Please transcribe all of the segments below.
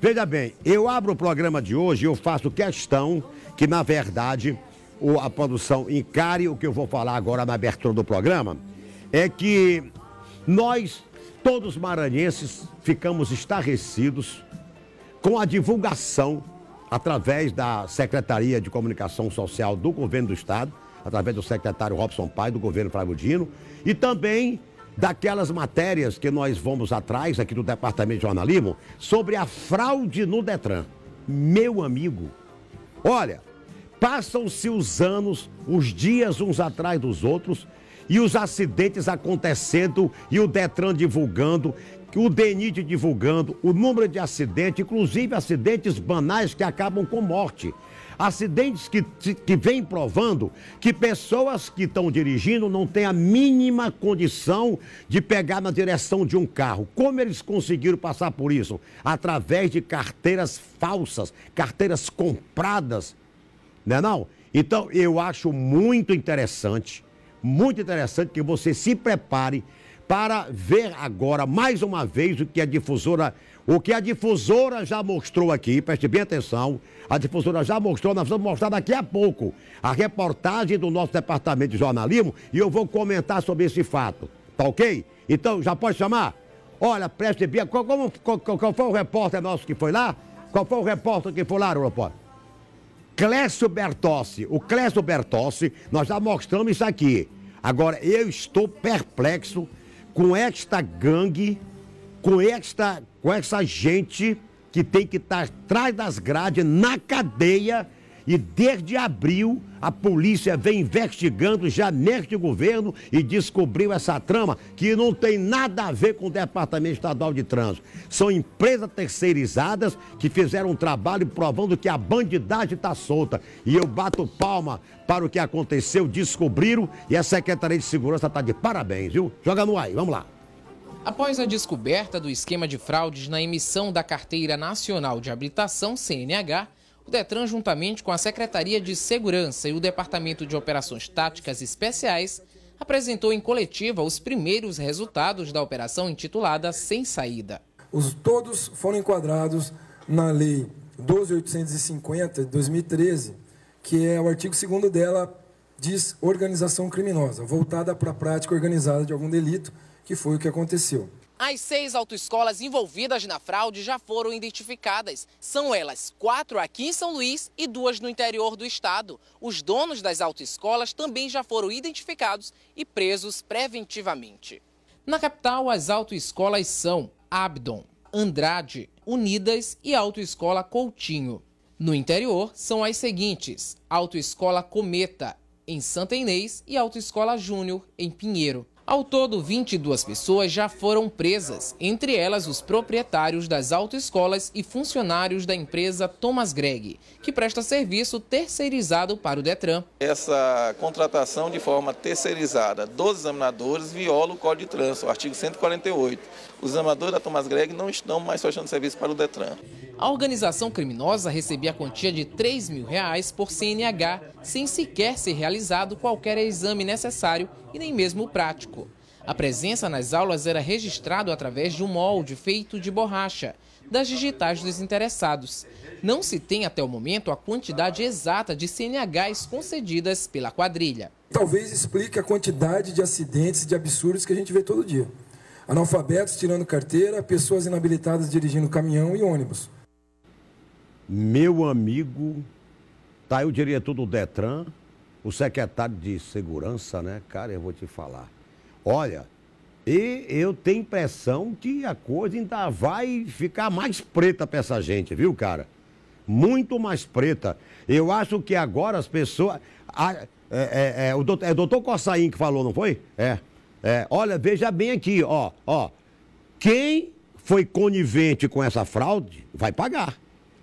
Veja bem, eu abro o programa de hoje, eu faço questão que, na verdade, a produção encare o que eu vou falar agora na abertura do programa, é que nós, todos maranhenses, ficamos estarrecidos com a divulgação através da Secretaria de Comunicação Social do Governo do Estado, através do secretário Robson Pai, do governo Flávio e também daquelas matérias que nós vamos atrás aqui do Departamento de Jornalismo sobre a fraude no Detran. Meu amigo, olha, passam-se os anos, os dias uns atrás dos outros, e os acidentes acontecendo, e o Detran divulgando, o DENIT divulgando, o número de acidentes, inclusive acidentes banais que acabam com morte. Acidentes que, que vêm provando que pessoas que estão dirigindo não têm a mínima condição de pegar na direção de um carro. Como eles conseguiram passar por isso? Através de carteiras falsas, carteiras compradas. Não é não? Então, eu acho muito interessante, muito interessante que você se prepare para ver agora mais uma vez o que a difusora, o que a difusora já mostrou aqui, preste bem atenção, a difusora já mostrou, nós vamos mostrar daqui a pouco a reportagem do nosso departamento de jornalismo e eu vou comentar sobre esse fato, tá ok? Então, já pode chamar? Olha, preste bem, qual, qual, qual foi o repórter nosso que foi lá? Qual foi o repórter que foi lá, Europó? Clécio Bertossi. O Clécio Bertossi, nós já mostramos isso aqui. Agora, eu estou perplexo com esta gangue, com esta, com essa gente que tem que estar tá atrás das grades, na cadeia, e desde abril, a polícia vem investigando já neste governo e descobriu essa trama que não tem nada a ver com o Departamento Estadual de Trânsito. São empresas terceirizadas que fizeram um trabalho provando que a bandidagem está solta. E eu bato palma para o que aconteceu, descobriram e a Secretaria de Segurança está de parabéns, viu? Joga no ar, vamos lá. Após a descoberta do esquema de fraudes na emissão da Carteira Nacional de Habilitação, CNH, o Detran, juntamente com a Secretaria de Segurança e o Departamento de Operações Táticas Especiais, apresentou em coletiva os primeiros resultados da operação intitulada Sem Saída. Os todos foram enquadrados na Lei 12850 de 2013, que é o artigo 2 dela diz organização criminosa, voltada para a prática organizada de algum delito, que foi o que aconteceu. As seis autoescolas envolvidas na fraude já foram identificadas. São elas quatro aqui em São Luís e duas no interior do estado. Os donos das autoescolas também já foram identificados e presos preventivamente. Na capital, as autoescolas são Abdon, Andrade, Unidas e Autoescola Coutinho. No interior, são as seguintes: Autoescola Cometa, em Santa Inês, e Autoescola Júnior, em Pinheiro. Ao todo, 22 pessoas já foram presas, entre elas os proprietários das autoescolas e funcionários da empresa Thomas Gregg, que presta serviço terceirizado para o Detran. Essa contratação de forma terceirizada dos examinadores viola o Código de Trânsito, artigo 148. Os examinadores da Thomas Gregg não estão mais prestando serviço para o Detran. A organização criminosa recebia a quantia de 3 mil reais por CNH, sem sequer ser realizado qualquer exame necessário e nem mesmo prático. A presença nas aulas era registrado através de um molde feito de borracha, das digitais dos interessados. Não se tem até o momento a quantidade exata de CNHs concedidas pela quadrilha. Talvez explique a quantidade de acidentes, de absurdos que a gente vê todo dia. Analfabetos tirando carteira, pessoas inabilitadas dirigindo caminhão e ônibus. Meu amigo, tá aí o diretor do Detran, o secretário de segurança, né? Cara, eu vou te falar. Olha, e eu tenho impressão que a coisa ainda vai ficar mais preta para essa gente, viu, cara? Muito mais preta. Eu acho que agora as pessoas. A, é, é, é, o doutor, é o doutor Cossain que falou, não foi? É. é. Olha, veja bem aqui, ó, ó. Quem foi conivente com essa fraude vai pagar.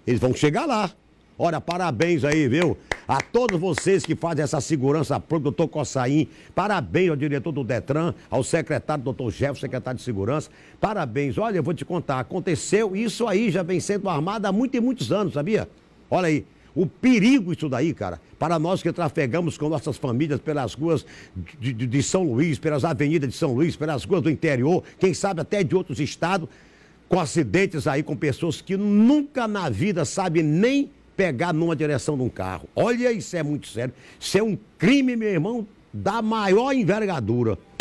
Eles vão chegar lá. Olha, parabéns aí, viu? A todos vocês que fazem essa segurança pública, doutor Cossaim, parabéns ao diretor do Detran, ao secretário, doutor Jefferson, secretário de segurança, parabéns. Olha, eu vou te contar, aconteceu, isso aí já vem sendo armado há muitos e muitos anos, sabia? Olha aí, o perigo isso daí, cara, para nós que trafegamos com nossas famílias pelas ruas de, de, de São Luís, pelas avenidas de São Luís, pelas ruas do interior, quem sabe até de outros estados, com acidentes aí com pessoas que nunca na vida sabem nem pegar numa direção de um carro. Olha, isso é muito sério. Isso é um crime, meu irmão, da maior envergadura.